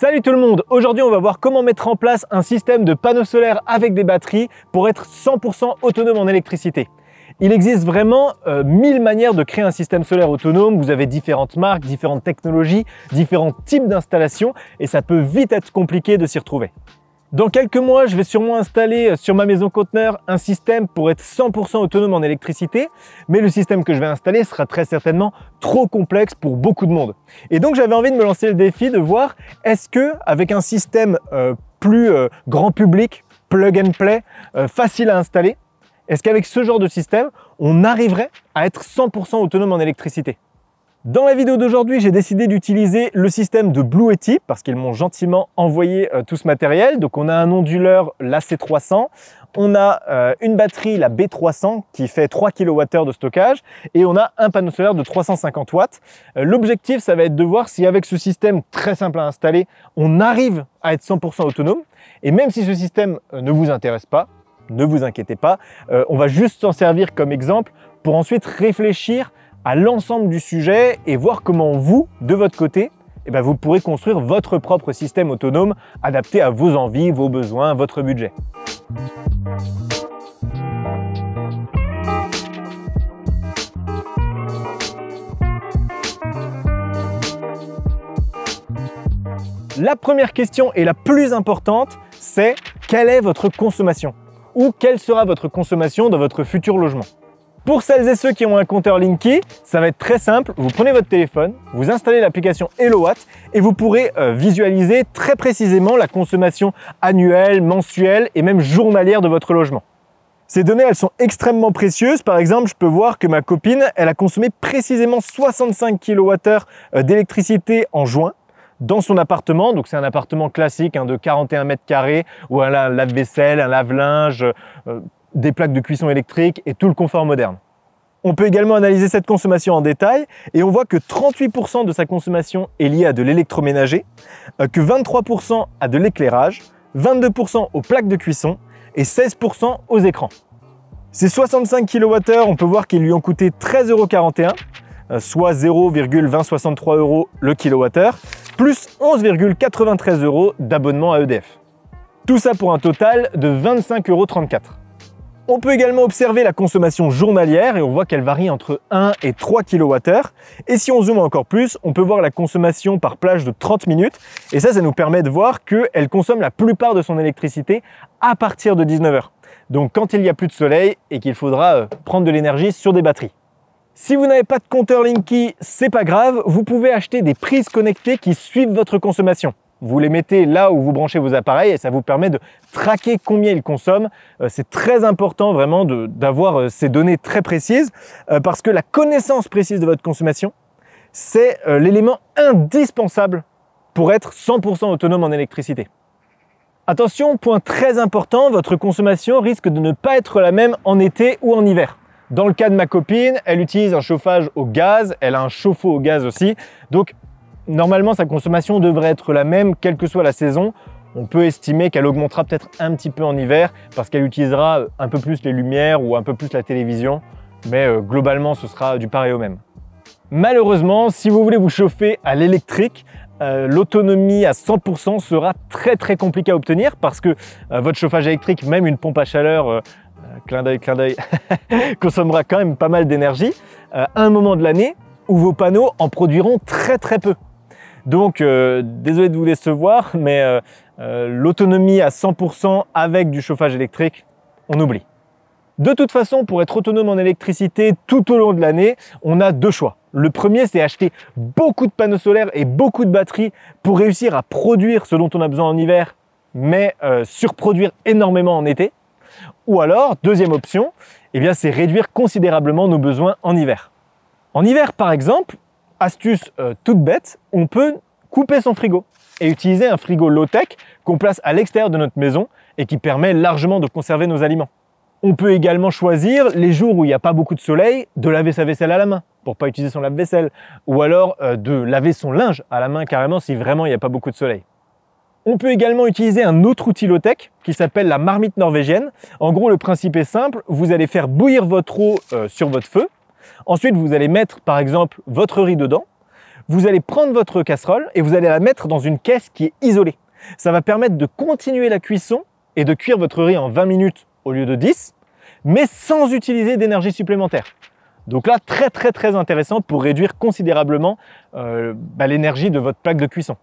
Salut tout le monde Aujourd'hui on va voir comment mettre en place un système de panneaux solaires avec des batteries pour être 100% autonome en électricité. Il existe vraiment euh, mille manières de créer un système solaire autonome. Vous avez différentes marques, différentes technologies, différents types d'installations et ça peut vite être compliqué de s'y retrouver. Dans quelques mois, je vais sûrement installer euh, sur ma maison conteneur un système pour être 100% autonome en électricité, mais le système que je vais installer sera très certainement trop complexe pour beaucoup de monde. Et donc j'avais envie de me lancer le défi de voir est-ce que avec un système euh, plus euh, grand public, plug and play, facile à installer, est-ce qu'avec ce genre de système, on arriverait à être 100% autonome en électricité dans la vidéo d'aujourd'hui, j'ai décidé d'utiliser le système de Blue Eti parce qu'ils m'ont gentiment envoyé euh, tout ce matériel. Donc on a un onduleur, la c 300 on a euh, une batterie, la B300, qui fait 3 kWh de stockage et on a un panneau solaire de 350 watts. Euh, l'objectif, ça va être de voir si avec ce système très simple à installer, on arrive à être 100% autonome. Et même si ce système ne vous intéresse pas, ne vous inquiétez pas, on va juste s'en servir comme exemple pour ensuite réfléchir à l'ensemble du sujet et voir comment vous, de votre côté, eh ben, vous pourrez construire votre propre système autonome adapté à vos envies, vos besoins, votre budget. La première question et la plus importante, c'est quelle est votre consommation Ou quelle sera votre consommation dans votre futur logement pour celles et ceux qui ont un compteur Linky, ça va être très simple. Vous prenez votre téléphone, vous installez l'application HelloWatt et vous pourrez euh, visualiser très précisément la consommation annuelle, mensuelle et même journalière de votre logement. Ces données, elles sont extrêmement précieuses. Par exemple, je peux voir que ma copine, elle a consommé précisément 65 kWh euh, d'électricité en juin dans son appartement. Donc c'est un appartement classique hein, de 41 mètres carrés où elle a un lave-vaisselle, un lave-linge, euh, des plaques de cuisson électriques et tout le confort moderne. On peut également analyser cette consommation en détail et on voit que 38% de sa consommation est liée à de l'électroménager, euh, que 23% à de l'éclairage, 22% aux plaques de cuisson et 16% aux écrans. Ces 65 kWh, on peut voir qu'ils lui ont coûté 13,41€, euh, soit 0,2063€ le kWh, plus 11,93€ d'abonnement à EDF. Tout ça pour un total de 25,34€. On peut également observer la consommation journalière et on voit qu'elle varie entre 1 et 3 kWh. Et si on zoome encore plus, on peut voir la consommation par plage de 30 minutes. Et ça, ça nous permet de voir qu'elle consomme la plupart de son électricité à partir de 19h. Donc quand il n'y a plus de soleil et qu'il faudra euh, prendre de l'énergie sur des batteries. Si vous n'avez pas de compteur Linky, c'est pas grave, vous pouvez acheter des prises connectées qui suivent votre consommation. Vous les mettez là où vous branchez vos appareils et ça vous permet de traquer combien ils consomment. Euh, c'est très important vraiment d'avoir euh, ces données très précises euh, parce que la connaissance précise de votre consommation, c'est l'élément indispensable pour être 100% autonome en électricité. Attention, point très important, votre consommation risque de ne pas être la même en été ou en hiver. Dans le cas de ma copine, elle utilise un chauffage au gaz, elle a un chauffe-eau au gaz aussi. Donc Normalement, sa consommation devrait être la même, quelle que soit la saison. On peut estimer qu'elle augmentera peut-être un petit peu en hiver parce qu'elle utilisera euh, un peu plus les lumières ou un peu plus la télévision, mais euh, globalement, ce sera du pareil au même. Malheureusement, si vous voulez vous chauffer à l'électrique, euh, l'autonomie à 100% sera très très compliquée à obtenir parce que votre chauffage électrique, même une pompe à chaleur, clin d'œil, clin d'œil, consommera quand même pas mal d'énergie à un moment de l'année où vos panneaux en produiront très très peu. Donc euh, désolé de vous décevoir, mais euh, euh, l'autonomie à 100% avec du chauffage électrique, on oublie. De toute façon, pour être autonome en électricité tout au long de l'année, on a deux choix. Le premier, c'est acheter beaucoup de panneaux solaires et beaucoup de batteries pour réussir à produire ce dont on a besoin en hiver, mais surproduire énormément en été. Ou alors, deuxième option, eh c'est réduire considérablement nos besoins en hiver. En hiver, par exemple, astuce euh, toute bête, on peut couper son frigo et utiliser un frigo low-tech qu'on place à l'extérieur de notre maison et qui permet largement de conserver nos aliments. On peut également choisir les jours où il n'y a pas beaucoup de soleil de laver sa vaisselle à la main pour pas utiliser son lave-vaisselle ou alors euh, de laver son linge à la main carrément si vraiment il n'y a pas beaucoup de soleil. On peut également utiliser un autre outil low-tech qui s'appelle la marmite norvégienne. En gros, le principe est simple, vous allez faire bouillir votre eau euh, sur votre feu Ensuite, vous allez mettre par exemple votre riz dedans, vous allez prendre votre casserole et vous allez la mettre dans une caisse qui est isolée. Ça va permettre de continuer la cuisson et de cuire votre riz en 20 minutes au lieu de 10, mais sans utiliser d'énergie supplémentaire. Donc là, très très très intéressant pour réduire considérablement euh, bah, l'énergie de votre plaque de cuisson.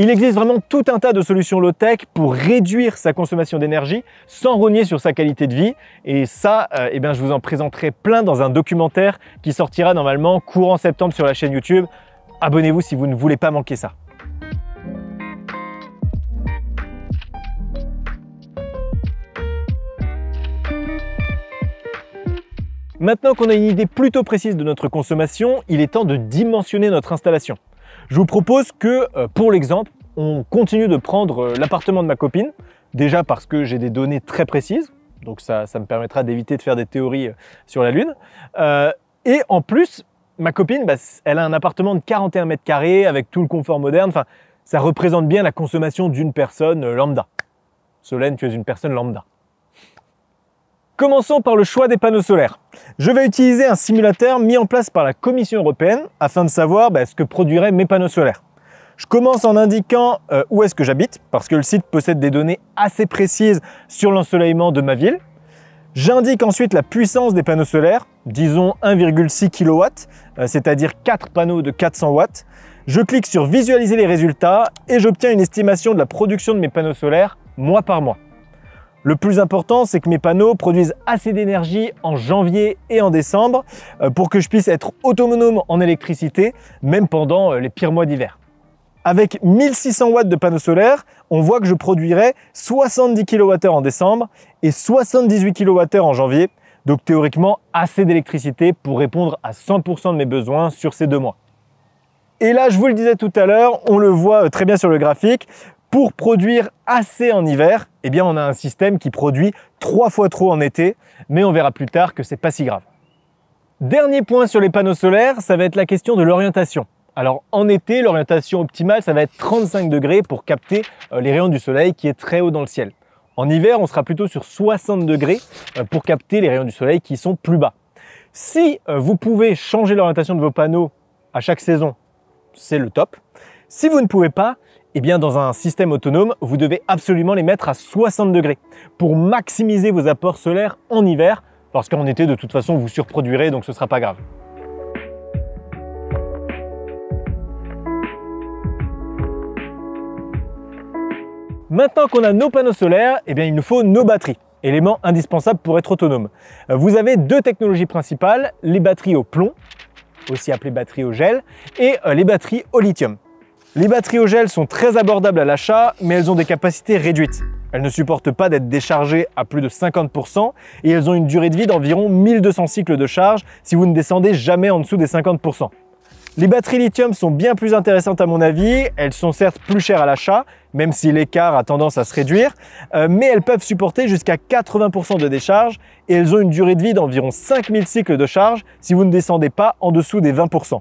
Il existe vraiment tout un tas de solutions low-tech pour réduire sa consommation d'énergie sans rogner sur sa qualité de vie. Et ça, euh, eh bien, je vous en présenterai plein dans un documentaire qui sortira normalement courant septembre sur la chaîne YouTube. Abonnez-vous si vous ne voulez pas manquer ça. Maintenant qu'on a une idée plutôt précise de notre consommation, il est temps de dimensionner notre installation. Je vous propose que, euh, pour l'exemple, on continue de prendre euh, l'appartement de ma copine, déjà parce que j'ai des données très précises, donc ça, ça me permettra d'éviter de faire des théories euh, sur la Lune. et en plus, ma copine, bah, elle a un appartement de 41 mètres carrés avec tout le confort moderne, enfin, ça représente bien la consommation d'une personne lambda. Solène, tu es une personne lambda. Commençons par le choix des panneaux solaires. Je vais utiliser un simulateur mis en place par la Commission européenne afin de savoir bah, ce que produiraient mes panneaux solaires. Je commence en indiquant euh, où est-ce que j'habite, parce que le site possède des données assez précises sur l'ensoleillement de ma ville. J'indique ensuite la puissance des panneaux solaires, disons 1,6 kW, euh, c'est-à-dire 4 panneaux de 400 watts. Je clique sur visualiser les résultats et j'obtiens une estimation de la production de mes panneaux solaires mois par mois. Le plus important, c'est que mes panneaux produisent assez d'énergie en janvier et en décembre euh, pour que je puisse être autonome en électricité, même pendant euh, les pires mois d'hiver. Avec 1600 watts de panneaux solaires, on voit que je produirai 70 kWh en décembre et 78 kWh en janvier, donc théoriquement assez d'électricité pour répondre à 100% de mes besoins sur ces deux mois. Et là, je vous le disais tout à l'heure, on le voit euh, très bien sur le graphique, pour produire assez en hiver, eh bien on a un système qui produit trois fois trop en été, mais on verra plus tard que c'est pas si grave. Dernier point sur les panneaux solaires, ça va être la question de l'orientation. Alors en été, l'orientation optimale, ça va être 35 degrés pour capter euh, les rayons du soleil qui est très haut dans le ciel. En hiver, on sera plutôt sur 60 degrés euh, pour capter les rayons du soleil qui sont plus bas. Si euh, vous pouvez changer l'orientation de vos panneaux à chaque saison, c'est le top. Si vous ne pouvez pas, eh bien, dans un système autonome, vous devez absolument les mettre à 60 degrés pour maximiser vos apports solaires en hiver, parce qu'en été, de toute façon, vous surproduirez, donc ce ne sera pas grave. Maintenant qu'on a nos panneaux solaires, eh bien, il nous faut nos batteries élément indispensable pour être autonome. Vous avez deux technologies principales, les batteries au plomb, aussi appelées batteries au gel, et euh, les batteries au lithium. Les batteries au gel sont très abordables à l'achat, mais elles ont des capacités réduites. Elles ne supportent pas d'être déchargées à plus de 50% et elles ont une durée de vie d'environ 1200 cycles de charge si vous ne descendez jamais en dessous des 50%. Les batteries lithium sont bien plus intéressantes à mon avis, elles sont certes plus chères à l'achat, même si l'écart a tendance à se réduire, euh, mais elles peuvent supporter jusqu'à 80% de décharge et elles ont une durée de vie d'environ 5000 cycles de charge si vous ne descendez pas en dessous des 20%.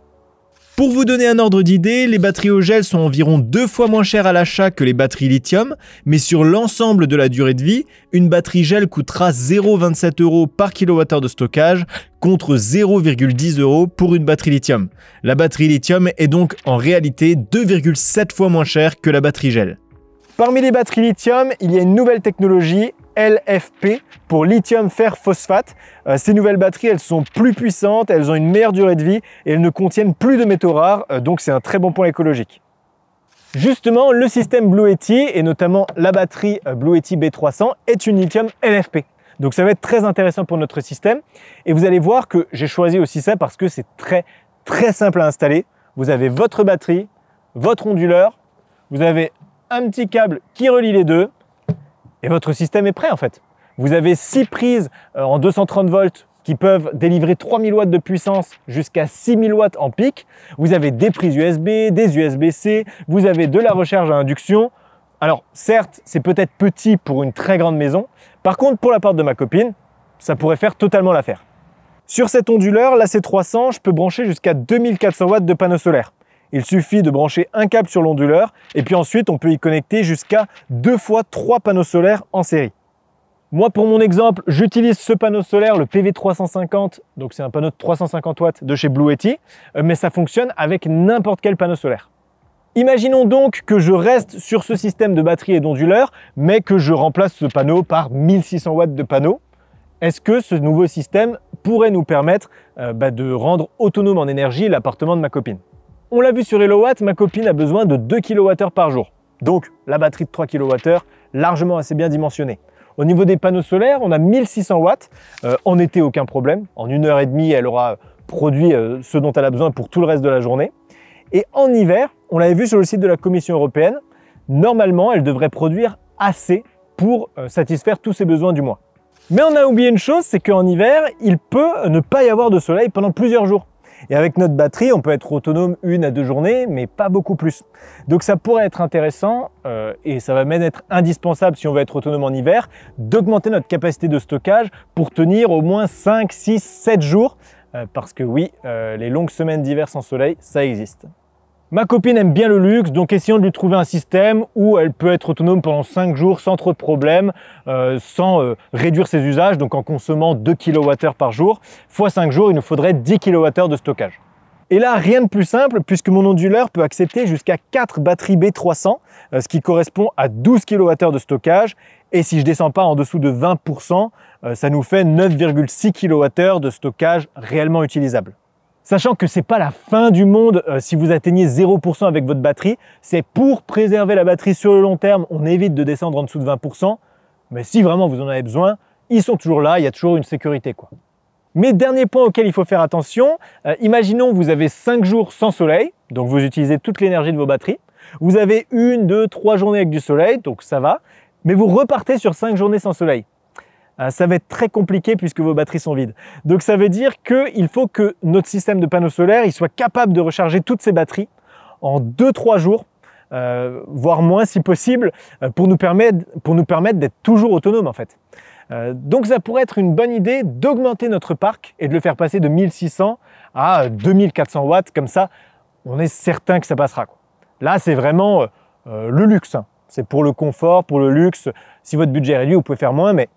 Pour vous donner un ordre d'idée, les batteries au gel sont environ deux fois moins chères à l'achat que les batteries lithium, mais sur l'ensemble de la durée de vie, une batterie gel coûtera 0,27 euros par kWh de stockage contre 0,10 euros pour une batterie lithium. La batterie lithium est donc en réalité 2,7 fois moins chère que la batterie gel. Parmi les batteries lithium, il y a une nouvelle technologie LFP pour lithium fer phosphate. Euh, ces nouvelles batteries, elles sont plus puissantes, elles ont une meilleure durée de vie et elles ne contiennent plus de métaux rares, euh, donc c'est un très bon point écologique. Justement, le système Blue et notamment la batterie euh, Blue B300, est une lithium LFP. Donc ça va être très intéressant pour notre système. Et vous allez voir que j'ai choisi aussi ça parce que c'est très très simple à installer. Vous avez votre batterie, votre onduleur, vous avez un petit câble qui relie les deux, et votre système est prêt en fait. Vous avez 6 prises euh, en 230 volts qui peuvent délivrer 3000 watts de puissance jusqu'à 6000 watts en pic. Vous avez des prises USB, des USB-C, vous avez de la recharge à induction. Alors certes, c'est peut-être petit pour une très grande maison. Par contre, pour la part de ma copine, ça pourrait faire totalement l'affaire. Sur cet onduleur, la C300, je peux brancher jusqu'à 2400 watts de panneaux solaires. Il suffit de brancher un câble sur l'onduleur et puis ensuite on peut y connecter jusqu'à deux fois trois panneaux solaires en série. Moi pour mon exemple, j'utilise ce panneau solaire, le PV350, donc c'est un panneau de 350 watts de chez Blue euh, mais ça fonctionne avec n'importe quel panneau solaire. Imaginons donc que je reste sur ce système de batterie et d'onduleur, mais que je remplace ce panneau par 1600 watts de panneau. Est-ce que ce nouveau système pourrait nous permettre euh, bah, de rendre autonome en énergie l'appartement de ma copine on l'a vu sur HelloWatt, ma copine a besoin de 2 kWh par jour. Donc la batterie de 3 kWh, largement assez bien dimensionnée. Au niveau des panneaux solaires, on a 1600 watts. Euh, en été, aucun problème. En une heure et demie, elle aura produit euh, ce dont elle a besoin pour tout le reste de la journée. Et en hiver, on l'avait vu sur le site de la Commission européenne, normalement, elle devrait produire assez pour euh, satisfaire tous ses besoins du mois. Mais on a oublié une chose, c'est qu'en hiver, il peut ne pas y avoir de soleil pendant plusieurs jours. Et avec notre batterie, on peut être autonome une à deux journées, mais pas beaucoup plus. Donc ça pourrait être intéressant, euh, et ça va même être indispensable si on veut être autonome en hiver, d'augmenter notre capacité de stockage pour tenir au moins 5, 6, 7 jours, euh, parce que oui, euh, les longues semaines d'hiver sans soleil, ça existe. Ma copine aime bien le luxe, donc essayons de lui trouver un système où elle peut être autonome pendant 5 jours sans trop de problèmes, euh, sans euh, réduire ses usages, donc en consommant 2 kWh par jour. Fois 5 jours, il nous faudrait 10 kWh de stockage. Et là, rien de plus simple, puisque mon onduleur peut accepter jusqu'à 4 batteries B300, euh, ce qui correspond à 12 kWh de stockage. Et si je descends pas en dessous de 20%, ça nous fait 9,6 kWh de stockage réellement utilisable. Sachant que c'est pas la fin du monde euh, si vous atteignez 0% avec votre batterie, c'est pour préserver la batterie sur le long terme, on évite de descendre en dessous de 20%, mais si vraiment vous en avez besoin, ils sont toujours là, il y a toujours une sécurité quoi. Mais dernier point auquel il faut faire attention, imaginons euh, imaginons vous avez 5 jours sans soleil, donc vous utilisez toute l'énergie de vos batteries, vous avez une, deux, trois journées avec du soleil, donc ça va, mais vous repartez sur 5 journées sans soleil. Euh, ça va être très compliqué puisque vos batteries sont vides. Donc ça veut dire qu'il faut que notre système de panneaux solaires il soit capable de recharger toutes ces batteries en 2-3 jours, euh, voire moins si possible, euh, pour nous permettre, d'être toujours autonome en fait. donc ça pourrait être une bonne idée d'augmenter notre parc et de le faire passer de 1600 à 2400 watts, comme ça on est certain que ça passera. Là c'est vraiment le luxe, hein. c'est pour le confort, pour le luxe, si votre budget est réduit vous pouvez faire moins, mais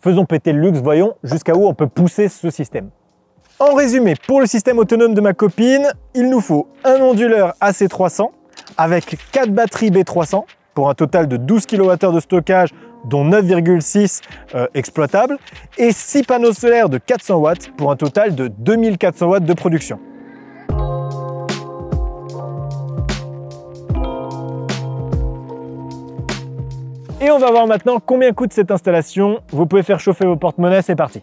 faisons péter le luxe, voyons jusqu'à où on peut pousser ce système. En résumé, pour le système autonome de ma copine, il nous faut un onduleur AC300 avec 4 batteries B300 pour un total de 12 kWh de stockage dont 9,6 euh, exploitables et 6 panneaux solaires de 400 watts pour un total de 2400 watts de production. Et on va voir maintenant combien coûte cette installation. Vous pouvez faire chauffer vos porte monnaie c'est parti.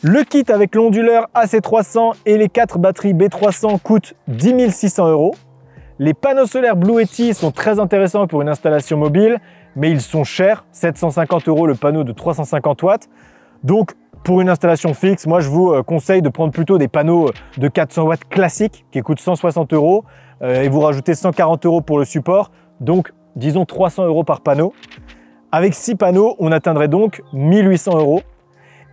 Le kit avec l'onduleur AC300 et les 4 batteries B300 coûte 10 600 euros. Les panneaux solaires Blue sont très intéressants pour une installation mobile, mais ils sont chers, 750 euros le panneau de 350 watts. Donc pour une installation fixe, moi je vous euh, conseille de prendre plutôt des panneaux euh, de 400 watts classiques qui coûtent 160 euros euh, et vous rajoutez 140 euros pour le support, donc disons 300 euros par panneau. Avec 6 panneaux, on atteindrait donc 1800 euros.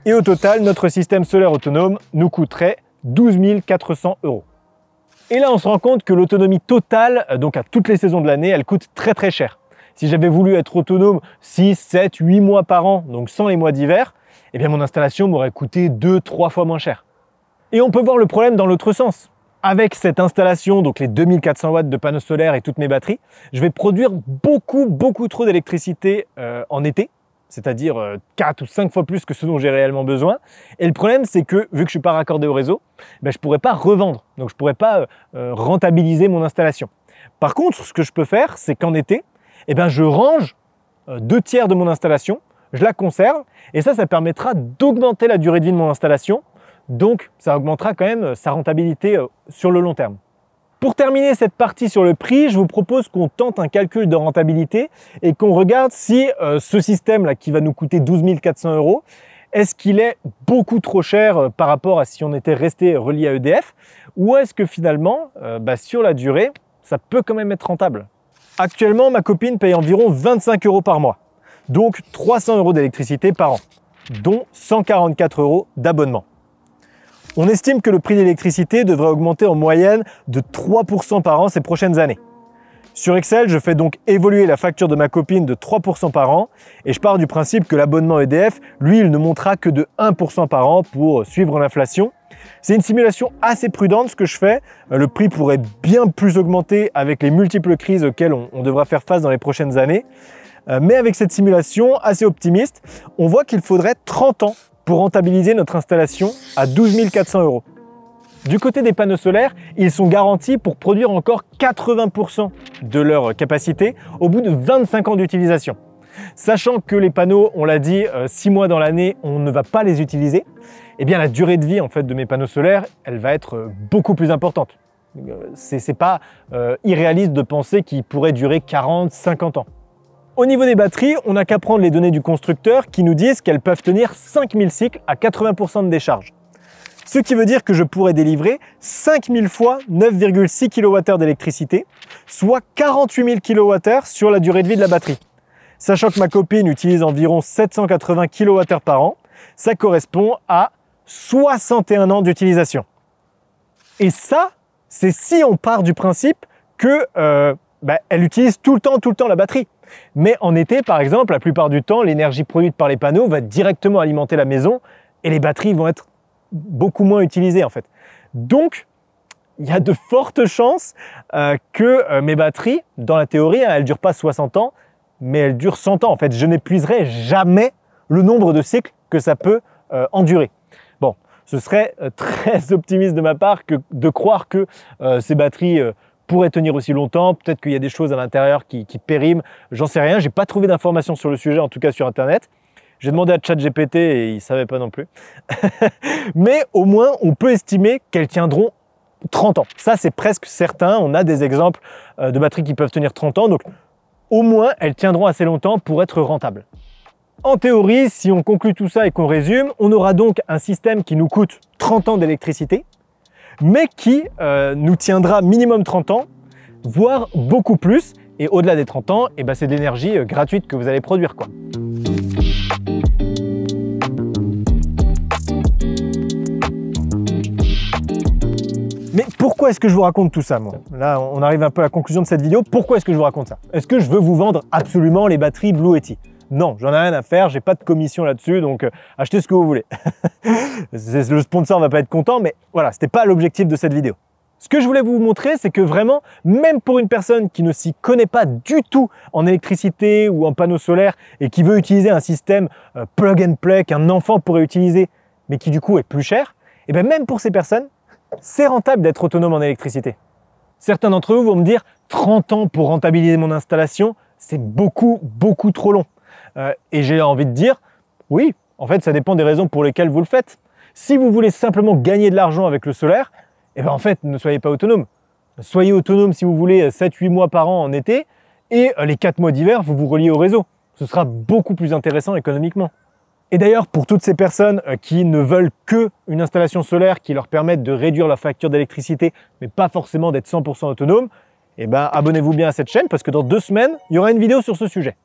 Et au total, notre système solaire autonome nous coûterait 12 400 euros. Et là, on se rend compte que l'autonomie totale, donc à toutes les saisons de l'année, elle coûte très très cher. Si j'avais voulu être autonome 6, 7, 8 mois par an, donc sans les mois d'hiver, eh bien mon installation m'aurait coûté 2, 3 fois moins cher. Et on peut voir le problème dans l'autre sens avec cette installation, donc les 2400 watts de panneaux solaires et toutes mes batteries, je vais produire beaucoup, beaucoup trop d'électricité euh, en été, c'est-à-dire 4 euh, ou 5 fois plus que ce dont j'ai réellement besoin. Et le problème, c'est que vu que je ne suis pas raccordé au réseau, ben, je ne pourrais pas revendre, donc je ne pourrais pas euh, rentabiliser mon installation. Par contre, ce que je peux faire, c'est qu'en été, eh ben, je range deux tiers de mon installation, je la conserve, et ça, ça permettra d'augmenter la durée de vie de mon installation donc, ça augmentera quand même euh, sa rentabilité euh, sur le long terme. Pour terminer cette partie sur le prix, je vous propose qu'on tente un calcul de rentabilité et qu'on regarde si euh, ce système-là qui va nous coûter 12 400 euros, est-ce qu'il est beaucoup trop cher par rapport à si on était resté relié à EDF ou est-ce que finalement, bah, sur la durée, ça peut quand même être rentable Actuellement, ma copine paye environ 25 euros par mois, donc 300 euros d'électricité par an, dont 144 euros d'abonnement. On estime que le prix de l'électricité devrait augmenter en moyenne de 3% par an ces prochaines années. Sur Excel, je fais donc évoluer la facture de ma copine de 3% par an et je pars du principe que l'abonnement EDF, lui, il ne montera que de 1% par an pour suivre l'inflation. C'est une simulation assez prudente ce que je fais. Le prix pourrait bien plus augmenter avec les multiples crises auxquelles on, on devra faire face dans les prochaines années. Euh, mais avec cette simulation assez optimiste, on voit qu'il faudrait 30 ans pour rentabiliser notre installation à 12 400 euros. Du côté des panneaux solaires, ils sont garantis pour produire encore 80% de leur capacité au bout de 25 ans d'utilisation. Sachant que les panneaux, on l'a dit, 6 euh, mois dans l'année, on ne va pas les utiliser, eh bien la durée de vie en fait de mes panneaux solaires, elle va être euh, beaucoup plus importante. Euh, c'est pas irréaliste de penser qu'ils pourraient durer 40, 50 ans. Au niveau des batteries, on n'a qu'à prendre les données du constructeur qui nous disent qu'elles peuvent tenir 5000 cycles à 80% de décharge. Ce qui veut dire que je pourrais délivrer 5000 fois 9,6 kWh d'électricité, soit 48 000 kWh sur la durée de vie de la batterie. Sachant que ma copine utilise environ 780 kWh par an, ça correspond à 61 ans d'utilisation. Et ça, c'est si on part du principe que euh, bah, elle utilise tout le temps, tout le temps la batterie. Mais en été, par exemple, la plupart du temps, l'énergie produite par les panneaux va directement alimenter la maison et les batteries vont être beaucoup moins utilisées en fait. Donc, il y a de fortes chances euh, que euh, mes batteries, dans la théorie, hein, elles ne durent pas 60 ans, mais elles durent 100 ans. En fait, je n'épuiserai jamais le nombre de cycles que ça peut euh, endurer. Bon, ce serait très optimiste de ma part de croire que ces batteries pourrait tenir aussi longtemps. Peut-être qu'il y a des choses à l'intérieur qui, périment. J'en sais rien. J'ai pas trouvé d'informations sur le sujet, en tout cas sur Internet. J'ai demandé à ChatGPT et il savait pas non plus. Mais au moins, on peut estimer qu'elles tiendront 30 ans. Ça, c'est presque certain. On a des exemples euh, de batteries qui peuvent tenir 30 ans. Donc, au moins, elles tiendront assez longtemps pour être rentables. En théorie, si on conclut tout ça et qu'on résume, on aura donc un système qui nous coûte 30 ans d'électricité, mais qui euh, nous tiendra minimum 30 ans, voire beaucoup plus. Et au-delà des 30 ans, eh ben, c'est de l'énergie euh, gratuite que vous allez produire. Quoi. Mais pourquoi est-ce que je vous raconte tout ça Là, on arrive un peu à la conclusion de cette vidéo. Pourquoi est-ce que je vous raconte ça Est-ce que je veux vous vendre absolument les batteries Blue Eti non, j'en ai rien à faire, j'ai pas de commission là-dessus, donc euh, achetez ce que vous voulez. le sponsor va pas être content, mais voilà, ce n'était pas l'objectif de cette vidéo. Ce que je voulais vous montrer, c'est que vraiment, même pour une personne qui ne s'y connaît pas du tout en électricité ou en panneaux solaires et qui veut utiliser un système euh, plug and play qu'un enfant pourrait utiliser, mais qui du coup est plus cher, et eh bien même pour ces personnes, c'est rentable d'être autonome en électricité. Certains d'entre vous vont me dire 30 ans pour rentabiliser mon installation, c'est beaucoup, beaucoup trop long. Euh, et j'ai envie de dire, oui, en fait, ça dépend des raisons pour lesquelles vous le faites. Si vous voulez simplement gagner de l'argent avec le solaire, eh bien en fait, ne soyez pas autonome. Soyez autonome si vous voulez 7-8 euh, mois par an en été, et euh, les 4 mois d'hiver, vous vous reliez au réseau. Ce sera beaucoup plus intéressant économiquement. Et d'ailleurs, pour toutes ces personnes qui ne veulent que une installation solaire qui leur permette de réduire leur facture d'électricité, mais pas forcément d'être 100% autonome, eh bien abonnez-vous bien à cette chaîne parce que dans deux semaines, il y aura une vidéo sur ce sujet.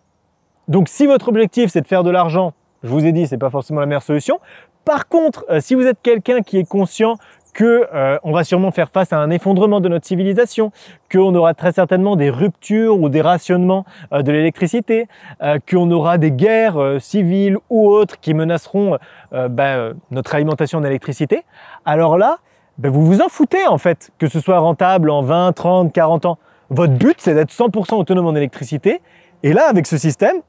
Donc si votre objectif c'est de faire de l'argent, je vous ai dit, ce n'est pas forcément la meilleure solution. Par contre, euh, si vous êtes quelqu'un qui est conscient que euh, on va sûrement faire face à un effondrement de notre civilisation, qu'on aura très certainement des ruptures ou des rationnements euh, de l'électricité, qu'on aura des guerres civiles ou autres qui menaceront bah, notre alimentation en électricité. Alors là, bah, vous vous en foutez en fait, que ce soit rentable en 20, 30, 40 ans. Votre but, c'est d'être 100% autonome en électricité. Et là, avec ce système,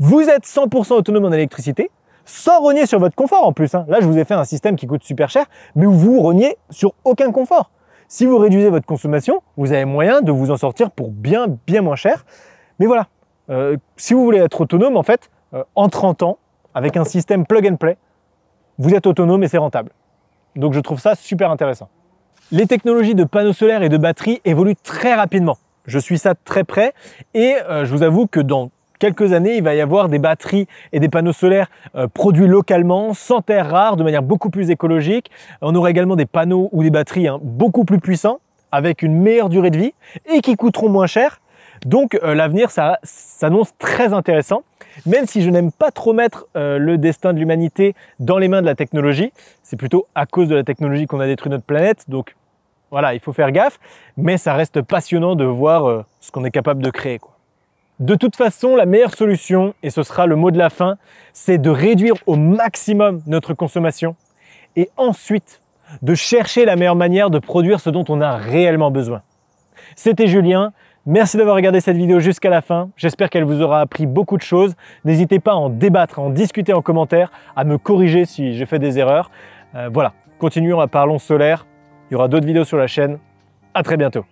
vous êtes 100% autonome en électricité, sans rogner sur votre confort en plus. Hein. Là, je vous ai fait un système qui coûte super cher, mais où vous reniez sur aucun confort. Si vous réduisez votre consommation, vous avez moyen de vous en sortir pour bien, bien moins cher. Mais voilà, euh, si vous voulez être autonome, en fait, euh, en 30 ans, avec un système plug and play, vous êtes autonome et c'est rentable. Donc je trouve ça super intéressant. Les technologies de panneaux solaires et de batteries évoluent très rapidement. Je suis ça très près et euh, je vous avoue que dans quelques années, il va y avoir des batteries et des panneaux solaires euh, produits localement, sans terres rares, de manière beaucoup plus écologique. On aura également des panneaux ou des batteries hein, beaucoup plus puissants, avec une meilleure durée de vie et qui coûteront moins cher. Donc euh, l'avenir, ça s'annonce très intéressant. Même si je n'aime pas trop mettre euh, le destin de l'humanité dans les mains de la technologie, c'est plutôt à cause de la technologie qu'on a détruit notre planète. Donc voilà, il faut faire gaffe, mais ça reste passionnant de voir ce qu'on est capable de créer. Quoi. De toute façon, la meilleure solution, et ce sera le mot de la fin, c'est de réduire au maximum notre consommation et ensuite de chercher la meilleure manière de produire ce dont on a réellement besoin. C'était Julien, merci d'avoir regardé cette vidéo jusqu'à la fin, j'espère qu'elle vous aura appris beaucoup de choses, n'hésitez pas à en débattre, à en discuter en commentaire, à me corriger si j'ai fait des erreurs. Euh, voilà, continuons à Parlons solaire, il y aura d'autres vidéos sur la chaîne, à très bientôt.